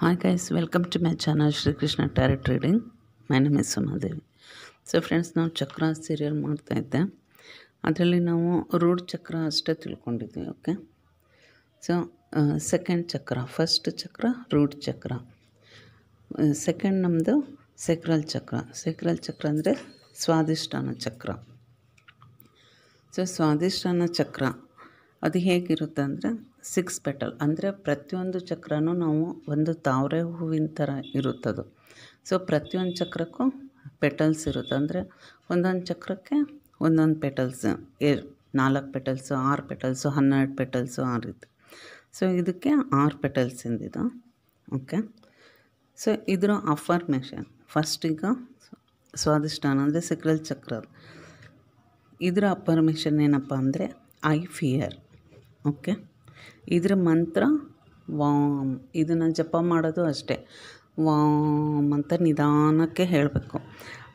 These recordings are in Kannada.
hi guys welcome to my channel Shrikrishna tarot reading my My name so friends ನಾವು ಚಕ್ರ ಸೀರಿಯಲ್ ಮಾಡ್ತಾಯಿದ್ದೆ ಅದರಲ್ಲಿ ನಾವು ರೂಢ್ ಚಕ್ರ ಅಷ್ಟೇ ತಿಳ್ಕೊಂಡಿದ್ವಿ okay so second chakra first chakra root ಚಕ್ರ ಸೆಕೆಂಡ್ ನಮ್ಮದು ಸೆಕ್ರಲ್ ಚಕ್ರ ಸೆಕ್ರಲ್ ಚಕ್ರ ಅಂದರೆ ಸ್ವಾದಿಷ್ಟಾನ ಚಕ್ರ ಸೊ ಸ್ವಾದಿಷ್ಟಾನ ಚಕ್ರ ಅದು ಹೇಗಿರುತ್ತೆ ಅಂದರೆ ಸಿಕ್ಸ್ ಪೆಟಲ್ ಅಂದರೆ ಪ್ರತಿಯೊಂದು ಚಕ್ರನೂ ನಾವು ಒಂದು ತಾವರೆ ಹೂವಿನ ಥರ ಇರುತ್ತದು ಸೊ ಪ್ರತಿಯೊಂದು ಚಕ್ರಕ್ಕೂ ಪೆಟಲ್ಸ್ ಇರುತ್ತೆ ಅಂದರೆ ಒಂದೊಂದು ಚಕ್ರಕ್ಕೆ ಒಂದೊಂದು ಪೆಟಲ್ಸ್ ಏ ನಾಲ್ಕು ಪೆಟಲ್ಸು ಆರು ಪೆಟಲ್ಸು ಹನ್ನೆರಡು ಪೆಟಲ್ಸು ಆ ರೀತಿ ಸೊ ಇದಕ್ಕೆ ಆರು ಪೆಟಲ್ಸಿಂದ ಇದು ಓಕೆ ಸೊ ಇದರ ಅಫರ್ಮೇಷನ್ ಈಗ ಸ್ವಾದಿಷ್ಟಾನ ಅಂದರೆ ಸಿಕ್ರಲ್ ಚಕ್ರ ಇದರ ಅಫರ್ಮೇಷನ್ ಏನಪ್ಪ ಅಂದರೆ ಐ ಫಿಯರ್ ಓಕೆ ಇದ್ರ ಮಂತ್ರ ವಾಮ್ ಇದನ್ನು ಜಪ ಮಾಡೋದು ಅಷ್ಟೇ ವಾಮ್ ಅಂತ ನಿಧಾನಕ್ಕೆ ಹೇಳಬೇಕು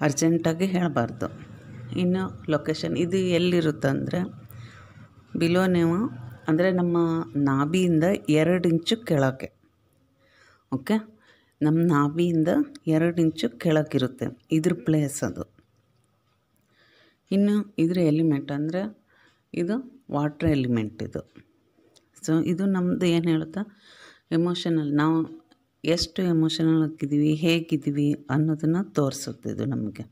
ಅರ್ಜೆಂಟಾಗಿ ಹೇಳಬಾರ್ದು ಇನ್ನು ಲೊಕೇಶನ್ ಇದು ಎಲ್ಲಿರುತ್ತಂದರೆ ನೇವ ಅಂದರೆ ನಮ್ಮ ನಾಭಿಯಿಂದ ಎರಡು ಇಂಚು ಕೆಳಗೆ ಓಕೆ ನಮ್ಮ ನಾಭಿಯಿಂದ ಎರಡು ಇಂಚು ಕೆಳಗಿರುತ್ತೆ ಇದ್ರ ಪ್ಲೇಸ್ ಅದು ಇನ್ನು ಇದ್ರ ಎಲಿಮೆಂಟ್ ಅಂದರೆ ಇದು ವಾಟ್ರ್ ಎಲಿಮೆಂಟ್ ಇದು ಸೊ ಇದು ನಮ್ಮದು ಏನು ಹೇಳುತ್ತಾ ಎಮೋಷನಲ್ ನಾವು ಎಷ್ಟು ಎಮೋಷನಲ್ ಆಗಿದ್ದೀವಿ ಹೇಗಿದ್ದೀವಿ ಅನ್ನೋದನ್ನು ತೋರಿಸುತ್ತೆ ಇದು ನಮಗೆ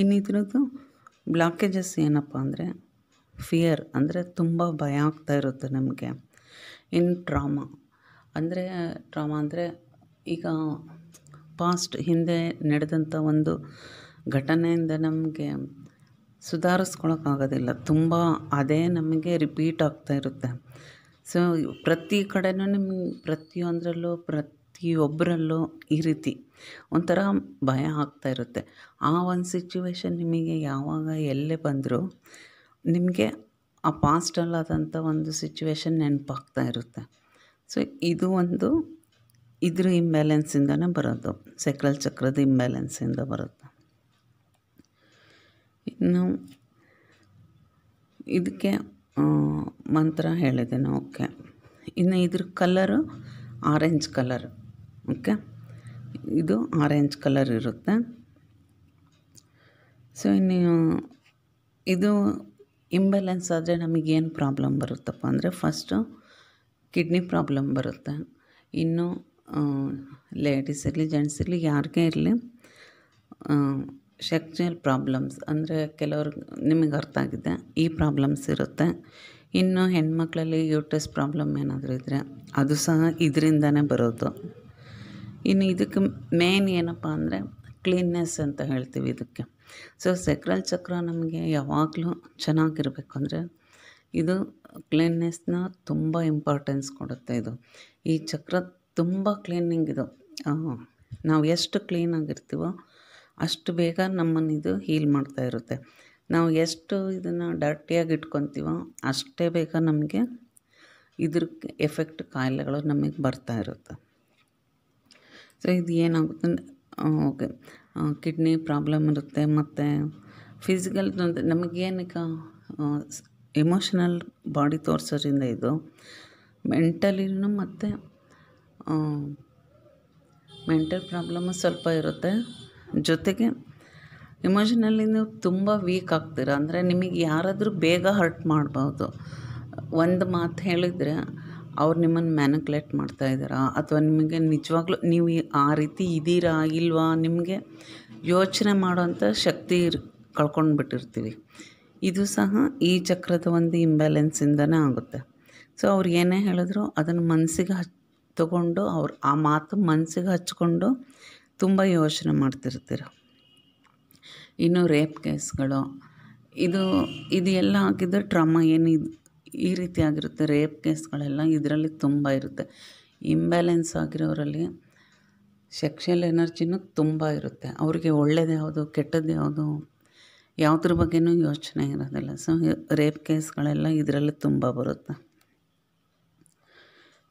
ಇನ್ನಿದ್ರದ್ದು ಬ್ಲಾಕೇಜಸ್ ಏನಪ್ಪ ಅಂದರೆ ಫಿಯರ್ ಅಂದರೆ ತುಂಬ ಭಯ ಆಗ್ತಾ ಇರುತ್ತೆ ನಮಗೆ ಇನ್ ಟ್ರಾಮಾ ಅಂದರೆ ಟ್ರಾಮಾ ಅಂದರೆ ಈಗ ಪಾಸ್ಟ್ ಹಿಂದೆ ನಡೆದಂಥ ಒಂದು ಘಟನೆಯಿಂದ ನಮಗೆ ಸುಧಾರಿಸ್ಕೊಳಕ್ಕಾಗೋದಿಲ್ಲ ತುಂಬ ಅದೇ ನಮಗೆ ರಿಪೀಟ್ ಆಗ್ತಾ ಇರುತ್ತೆ ಸೊ ಪ್ರತಿ ಕಡೆಯೂ ನಿಮ್ಮ ಪ್ರತಿಯೊಂದರಲ್ಲೂ ಪ್ರತಿಯೊಬ್ಬರಲ್ಲೂ ಈ ರೀತಿ ಒಂಥರ ಭಯ ಆಗ್ತಾ ಇರುತ್ತೆ ಆ ಒಂದು ಸಿಚುವೇಶನ್ ನಿಮಗೆ ಯಾವಾಗ ಎಲ್ಲೇ ಬಂದರೂ ನಿಮಗೆ ಆ ಪಾಸ್ಟಲ್ಲಾದಂಥ ಒಂದು ಸಿಚುವೇಶನ್ ನೆನಪಾಗ್ತಾ ಇರುತ್ತೆ ಸೊ ಇದು ಒಂದು ಇದ್ರ ಇಂಬ್ಯಾಲೆನ್ಸಿಂದನೇ ಬರೋದು ಸೈಕಲ್ ಚಕ್ರದ ಇಂಬ್ಯಾಲೆನ್ಸಿಂದ ಬರುತ್ತೆ ಇನ್ನು ಇದಕ್ಕೆ ಮಂತ್ರ ಹೇಳಿದ್ದೇನೆ ಓಕೆ ಇನ್ನು ಇದ್ರ ಕಲರು ಆರೆಂಜ್ ಕಲರ್ ಓಕೆ ಇದು ಆರೆಂಜ್ ಕಲರ್ ಇರುತ್ತೆ ಸೊ ಇನ್ನು ಇದು ಇಂಬ್ಯಾಲೆನ್ಸ್ ಆದರೆ ನಮಗೇನು ಪ್ರಾಬ್ಲಮ್ ಬರುತ್ತಪ್ಪ ಅಂದರೆ ಫಸ್ಟು ಕಿಡ್ನಿ ಪ್ರಾಬ್ಲಮ್ ಬರುತ್ತೆ ಇನ್ನು ಲೇಡೀಸ್ ಇರಲಿ ಜೆಂಟ್ಸ್ ಇರಲಿ ಯಾರಿಗೇ ಇರಲಿ ಸೆಕ್ಚುಯಲ್ ಪ್ರಾಬ್ಲಮ್ಸ್ ಅಂದರೆ ಕೆಲವ್ರ್ಗೆ ನಿಮಗೆ ಅರ್ಥ ಆಗಿದೆ ಈ ಪ್ರಾಬ್ಲಮ್ಸ್ ಇರುತ್ತೆ ಇನ್ನು ಹೆಣ್ಮಕ್ಳಲ್ಲಿ ಯೂಟಸ್ ಪ್ರಾಬ್ಲಮ್ ಏನಾದರೂ ಇದ್ದರೆ ಅದು ಸಹ ಇದರಿಂದನೇ ಬರೋದು ಇನ್ನು ಇದಕ್ಕೆ ಮೇನ್ ಏನಪ್ಪ ಅಂದರೆ ಕ್ಲೀನ್ನೆಸ್ ಅಂತ ಹೇಳ್ತೀವಿ ಇದಕ್ಕೆ ಸೊ ಸೆಕ್ರಲ್ ಚಕ್ರ ನಮಗೆ ಯಾವಾಗಲೂ ಚೆನ್ನಾಗಿರಬೇಕು ಅಂದರೆ ಇದು ಕ್ಲೀನ್ನೆಸ್ನ ತುಂಬ ಇಂಪಾರ್ಟೆನ್ಸ್ ಕೊಡುತ್ತೆ ಇದು ಈ ಚಕ್ರ ತುಂಬ ಕ್ಲೀನಿಂಗ್ ಇದು ನಾವು ಎಷ್ಟು ಕ್ಲೀನಾಗಿರ್ತೀವೋ ಅಷ್ಟು ಬೇಗ ನಮ್ಮನ್ನು ಇದು ಹೀಲ್ ಮಾಡ್ತಾ ಇರುತ್ತೆ ನಾವು ಎಷ್ಟು ಇದನ್ನು ಡರ್ಟಿಯಾಗಿ ಇಟ್ಕೊತೀವೋ ಅಷ್ಟೇ ಬೇಗ ನಮಗೆ ಇದ್ರ ಎಫೆಕ್ಟ್ ಕಾಯಿಲೆಗಳು ನಮಗೆ ಬರ್ತಾ ಇರುತ್ತೆ ಸೊ ಇದು ಏನಾಗುತ್ತೆ ಓಕೆ ಕಿಡ್ನಿ ಪ್ರಾಬ್ಲಮ್ ಇರುತ್ತೆ ಮತ್ತು ಫಿಸಿಕಲ್ ತೊಂದರೆ ನಮಗೇನಕ್ಕೆ ಎಮೋಷನಲ್ ಬಾಡಿ ತೋರಿಸೋದ್ರಿಂದ ಇದು ಮೆಂಟಲಿನೂ ಮತ್ತು ಮೆಂಟಲ್ ಪ್ರಾಬ್ಲಮ್ಮು ಸ್ವಲ್ಪ ಇರುತ್ತೆ ಜೊತೆಗೆ ಎಮೋಷನಲ್ಲಿ ನೀವು ತುಂಬ ವೀಕ್ ಆಗ್ತೀರ ಅಂದರೆ ನಿಮಗೆ ಯಾರಾದರೂ ಬೇಗ ಹರ್ಟ್ ಮಾಡ್ಬೋದು ಒಂದು ಮಾತು ಹೇಳಿದರೆ ಅವ್ರು ನಿಮ್ಮನ್ನು ಮ್ಯಾನಿಕ್ಯುಲೇಟ್ ಮಾಡ್ತಾ ಇದ್ದಾರಾ ಅಥವಾ ನಿಮಗೆ ನಿಜವಾಗ್ಲೂ ನೀವು ಆ ರೀತಿ ಇದ್ದೀರಾ ಇಲ್ವಾ ನಿಮಗೆ ಯೋಚನೆ ಮಾಡೋವಂಥ ಶಕ್ತಿ ಇರ್ ಕಳ್ಕೊಂಡ್ಬಿಟ್ಟಿರ್ತೀವಿ ಇದು ಸಹ ಈ ಚಕ್ರದ ಒಂದು ಇಂಬ್ಯಾಲೆನ್ಸಿಂದನೇ ಆಗುತ್ತೆ ಸೊ ಅವ್ರು ಏನೇ ಹೇಳಿದ್ರು ಅದನ್ನು ಮನಸ್ಸಿಗೆ ಹಚ್ ತಗೊಂಡು ಅವ್ರು ಆ ಮಾತು ಮನಸ್ಸಿಗೆ ಹಚ್ಕೊಂಡು ತುಂಬ ಯೋಚನೆ ಮಾಡ್ತಿರ್ತೀರ ಇನ್ನು ರೇಪ್ ಕೇಸ್ಗಳು ಇದು ಇದು ಎಲ್ಲ ಹಾಕಿದ್ರೆ ಟ್ರಾಮಾ ಏನು ಇದು ಈ ರೀತಿ ಆಗಿರುತ್ತೆ ರೇಪ್ ಕೇಸ್ಗಳೆಲ್ಲ ಇದರಲ್ಲಿ ತುಂಬ ಇರುತ್ತೆ ಇಂಬ್ಯಾಲೆನ್ಸ್ ಆಗಿರೋರಲ್ಲಿ ಸೆಕ್ಷಲ್ ಎನರ್ಜಿನೂ ತುಂಬ ಇರುತ್ತೆ ಅವರಿಗೆ ಒಳ್ಳೇದು ಯಾವುದು ಕೆಟ್ಟದ್ದು ಯಾವುದು ಯಾವುದ್ರ ಬಗ್ಗೆನೂ ಯೋಚನೆ ಇರೋದಿಲ್ಲ ಸೊ ರೇಪ್ ಕೇಸ್ಗಳೆಲ್ಲ ಇದರಲ್ಲಿ ತುಂಬ ಬರುತ್ತೆ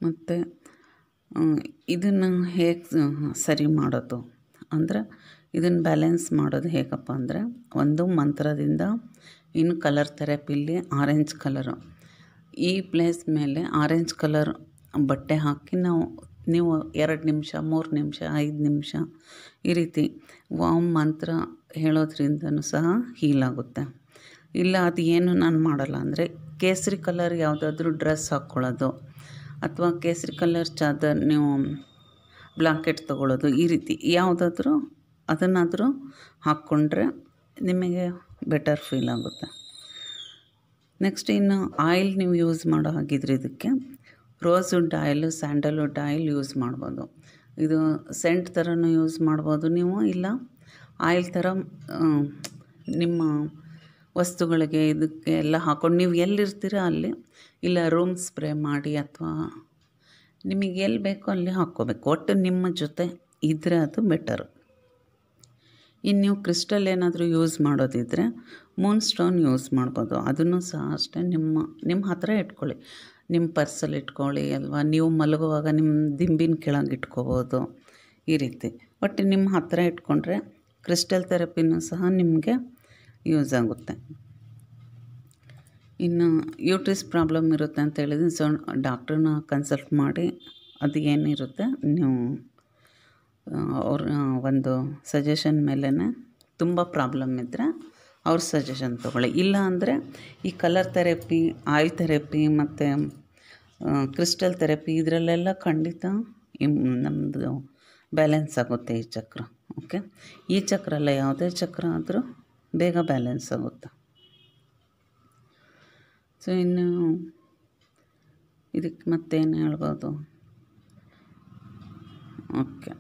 ಮತ್ತು ಇದನ್ನು ಹೇಗೆ ಸರಿ ಮಾಡೋದು ಅಂದ್ರೆ ಇದನ್ನು ಬ್ಯಾಲೆನ್ಸ್ ಮಾಡೋದು ಹೇಗಪ್ಪ ಅಂದರೆ ಒಂದು ಮಂತ್ರದಿಂದ ಇನ್ನು ಕಲರ್ ಥೆರಪಿಲಿ ಆರೆಂಜ್ ಕಲರು ಈ ಪ್ಲೇಸ್ ಮೇಲೆ ಆರೆಂಜ್ ಕಲರ್ ಬಟ್ಟೆ ಹಾಕಿ ನಾವು ನೀವು ಎರಡು ನಿಮಿಷ ಮೂರು ನಿಮಿಷ ಐದು ನಿಮಿಷ ಈ ರೀತಿ ವಾಮ್ ಮಂತ್ರ ಹೇಳೋದ್ರಿಂದನೂ ಸಹ ಹೀಲ್ ಆಗುತ್ತೆ ಇಲ್ಲ ಅದು ಏನು ನಾನು ಮಾಡಲ್ಲ ಅಂದರೆ ಕೇಸರಿ ಕಲರ್ ಯಾವುದಾದ್ರೂ ಡ್ರೆಸ್ ಹಾಕ್ಕೊಳ್ಳೋದು ಅಥವಾ ಕೇಸರಿ ಕಲರ್ ಚಾದರ್ ನೀವು ಬ್ಲಾಂಕೆಟ್ ತೊಗೊಳ್ಳೋದು ಈ ರೀತಿ ಯಾವುದಾದ್ರೂ ಅದನ್ನಾದರೂ ಹಾಕ್ಕೊಂಡ್ರೆ ನಿಮಗೆ ಬೆಟರ್ ಫೀಲ್ ಆಗುತ್ತೆ ನೆಕ್ಸ್ಟ್ ಇನ್ನು ಆಯಿಲ್ ನೀವು ಯೂಸ್ ಮಾಡೋ ಹಾಗಿದ್ರೆ ಇದಕ್ಕೆ rosewood oil sandalwood oil use ಮಾಡ್ಬೋದು ಇದು ಸೆಂಟ್ ಥರನೂ ಯೂಸ್ ಮಾಡ್ಬೋದು ನೀವು ಇಲ್ಲ ಆಯಿಲ್ ಥರ ನಿಮ್ಮ ವಸ್ತುಗಳಿಗೆ ಇದಕ್ಕೆ ಎಲ್ಲ ಹಾಕ್ಕೊಂಡು ನೀವು ಎಲ್ಲಿರ್ತೀರ ಅಲ್ಲಿ ಇಲ್ಲ ರೂಮ್ ಸ್ಪ್ರೇ ಮಾಡಿ ಅಥವಾ ನಿಮಗೆ ಎಲ್ಲಿ ಬೇಕೋ ಅಲ್ಲಿ ಹಾಕ್ಕೋಬೇಕು ಒಟ್ಟು ನಿಮ್ಮ ಜೊತೆ ಇದ್ದರೆ ಅದು ಬೆಟರ್ ಇನ್ನು ನೀವು ಕ್ರಿಸ್ಟಲ್ ಏನಾದರೂ ಯೂಸ್ ಮಾಡೋದಿದ್ದರೆ ಮೂನ್ ಸ್ಟೋನ್ ಯೂಸ್ ಮಾಡ್ಬೋದು ಅದನ್ನು ಸಹ ಅಷ್ಟೇ ನಿಮ್ಮ ನಿಮ್ಮ ಹತ್ತಿರ ಇಟ್ಕೊಳ್ಳಿ ನಿಮ್ಮ ಪರ್ಸಲ್ಲಿ ಇಟ್ಕೊಳ್ಳಿ ಅಲ್ವಾ ನೀವು ಮಲಗುವಾಗ ನಿಮ್ಮ ದಿಂಬಿನ ಕೆಳಗೆ ಇಟ್ಕೋಬೋದು ಈ ರೀತಿ ಒಟ್ಟು ನಿಮ್ಮ ಹತ್ತಿರ ಇಟ್ಕೊಂಡ್ರೆ ಕ್ರಿಸ್ಟಲ್ ಥೆರಪಿನೂ ಸಹ ನಿಮಗೆ ಯೂಸ್ ಆಗುತ್ತೆ ಇನ್ನು ಯೂಟ್ರಿಸ್ ಪ್ರಾಬ್ಲಮ್ ಇರುತ್ತೆ ಅಂತ ಹೇಳಿದ್ರೆ ಸೊ ಡಾಕ್ಟ್ರನ್ನ ಕನ್ಸಲ್ಟ್ ಮಾಡಿ ಅದು ಏನಿರುತ್ತೆ ನೀವು ಅವ್ರ ಒಂದು ಸಜೆಷನ್ ಮೇಲೇ ತುಂಬ ಪ್ರಾಬ್ಲಮ್ ಇದ್ದರೆ ಅವ್ರ ಸಜೆಷನ್ ತೊಗೊಳ್ಳಿ ಇಲ್ಲ ಅಂದರೆ ಈ ಕಲರ್ ಥೆರಪಿ ಆಯಿಲ್ ಥೆರಪಿ ಮತ್ತು ಕ್ರಿಸ್ಟಲ್ ಥೆರಪಿ ಇದರಲ್ಲೆಲ್ಲ ಖಂಡಿತ ನಮ್ಮದು ಬ್ಯಾಲೆನ್ಸ್ ಆಗುತ್ತೆ ಈ ಚಕ್ರ ಓಕೆ ಈ ಚಕ್ರ ಅಲ್ಲ ಯಾವುದೇ ಚಕ್ರ ಆದರೂ ಬೇಗ ಬ್ಯಾಲೆನ್ಸ್ ಆಗುತ್ತೆ ಸೊ ಇನ್ನು ಇದಕ್ಕೆ ಮತ್ತೇನು ಹೇಳ್ಬೋದು ಓಕೆ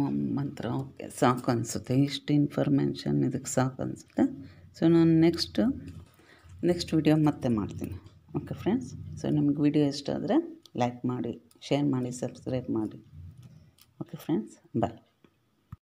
ಓಂ ಮಂತ್ರ ಓಕೆ ಸಾಕು ಅನಿಸುತ್ತೆ ಇಷ್ಟು ಇನ್ಫಾರ್ಮೇಷನ್ ಇದಕ್ಕೆ ಸಾಕು ಅನಿಸುತ್ತೆ ಸೊ ನಾನು ನೆಕ್ಸ್ಟ್ ನೆಕ್ಸ್ಟ್ ವಿಡಿಯೋ ಮತ್ತೆ ಮಾಡ್ತೀನಿ ಓಕೆ ಫ್ರೆಂಡ್ಸ್ ಸೊ ನಿಮ್ಗೆ ವಿಡಿಯೋ ಇಷ್ಟ ಆದರೆ ಲೈಕ್ ಮಾಡಿ ಶೇರ್ ಮಾಡಿ ಸಬ್ಸ್ಕ್ರೈಬ್ ಮಾಡಿ ಓಕೆ ಫ್ರೆಂಡ್ಸ್ ಬಾಯ್